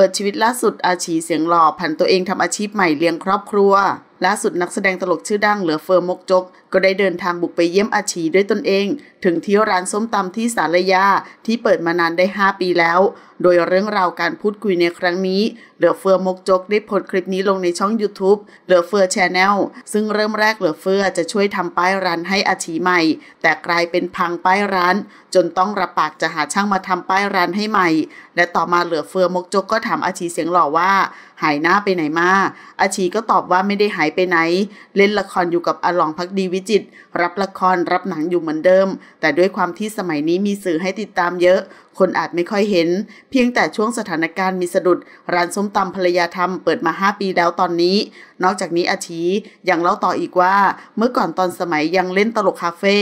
เปิดชีวิตล่าสุดอาชีเสียงหล่อผันตัวเองทำอาชีพใหม่เลี้ยงครอบครัวล่าสุดนักแสดงตลกชื่อดังเหลือเฟิร์มมกจกก็ได้เดินทางบุกไปเยี่ยมอาชีด้วยตนเอง ถึงที่ร้านส้มตำที่สารยาที่เปิดมานานได้ 5 ปีแล้วโดยเรื่องราวการพูดคุยในครั้งนี้ เหลือเฟือมกจกได้โพสคลิปนี้ลงในช่อง YouTube เหลือเฟือแช n แนลซึ่งเริ่มแรกเหลือเฟือจะช่วยทำป้ายร้านให้อาชีใหม่ แต่กลายเป็นพังป้ายร้าน จนต้องรับปากจะหาช่างมาทำป้ายร้านให้ใหม่ และต่อมาเหลือเฟือมกจกก็ถามอาชีเสียงหล่อว่า หายหน้าไปไหนมา อาชีก็ตอบว่าไม่ได้หายไปไหน เล่นละครอยู่กับอลองพักดีวิจิตรับละครรับหนังอยู่เหมือนเดิม แต่ด้วยความที่สมัยนี้มีสื่อให้ติดตามเยอะคนอาจไม่ค่อยเห็น เพียงแต่ช่วงสถานการณ์มีสะดุดร้านส้มตำภรรยาธรรมเปิดมา 5 ปีแล้วตอนนี้นอกจากนี้อาชียังเล่าต่ออีกว่า เมื่อก่อนตอนสมัยยังเล่นตลกคาเฟ่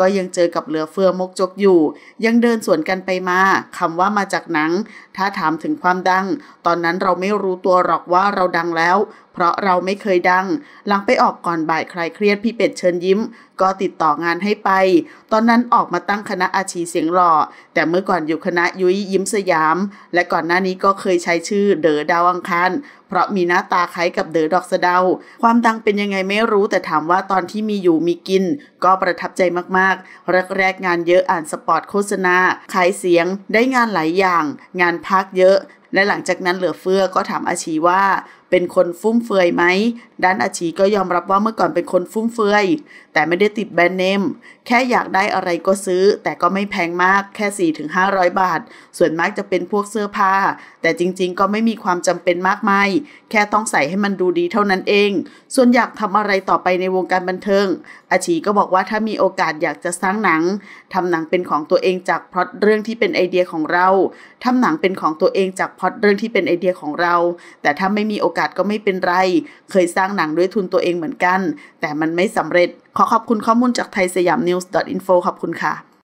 ก็ยังเจอกับเหลือเฟือมกจกอยู่ ยังเดินสวนกันไปมา คำว่ามาจากหนัง ถ้าถามถึงความดัง ตอนนั้นเราไม่รู้ตัวหรอกว่าเราดังแล้ว เพราะเราไม่เคยดังหลังไปออกก่อนบ่ายใครเครียดพี่เป็ดเชิญยิ้ม ก็ติดต่องานให้ไป ตอนนั้นออกมาตั้งคณะอาชีเสียงหล่อ แต่เมื่อก่อนอยู่คณะยุ้ยยิ้มสยาม และก่อนหน้านี้ก็เคยใช้ชื่อเดอดาวังคารเพราะมีหน้าตาคล้ายกับเดอดอกสะเดาความดังเป็นยังไงไม่รู้แต่ถามว่าตอนที่มีอยู่มีกิน ก็ประทับใจมากๆแรกๆงานเยอะอ่านสปอตโฆษณาขายเสียงได้งานหลายอย่าง งานพักเยอะ และหลังจากนั้นเหลือเฟือก็ถามอาชีว่าเป็นคนฟุ่มเฟือยไหมด้านอาชีก็ยอมรับว่าเมื่อก่อนเป็นคนฟุ่มเฟือย แต่ไม่ได้ติดแบรนด์เนม แค่อยากได้อะไรก็ซื้อแต่ก็ไม่แพงมากแค่4ห้าบาท ส่วนมากจะเป็นพวกเสื้อผ้า แต่จริงๆก็ไม่มีความจำเป็นมากมายแค่ต้องใส่ให้มันดูดีเท่านั้นเอง ส่วนอยากทำอะไรต่อไปในวงการบันเทิงอาชีก็บอกว่าถ้ามีโอกาสอยากจะสร้างหนังทำหนังเป็นของตัวเองจากพล็อตเรื่องที่เป็นไอเดียของเราทำหนังเป็นของตัวเองจากพล็อตเรื่องที่เป็นไอเดียของเรา แต่ถ้าไม่มีโอกาสาสก็ไม่เป็นไร เคยสร้างหนังด้วยทุนตัวเองเหมือนกัน แต่มันไม่สำเร็จ ขอขอบคุณข้อมูลจากไทยสยามนิวส์ .info ขอบคุณค่ะ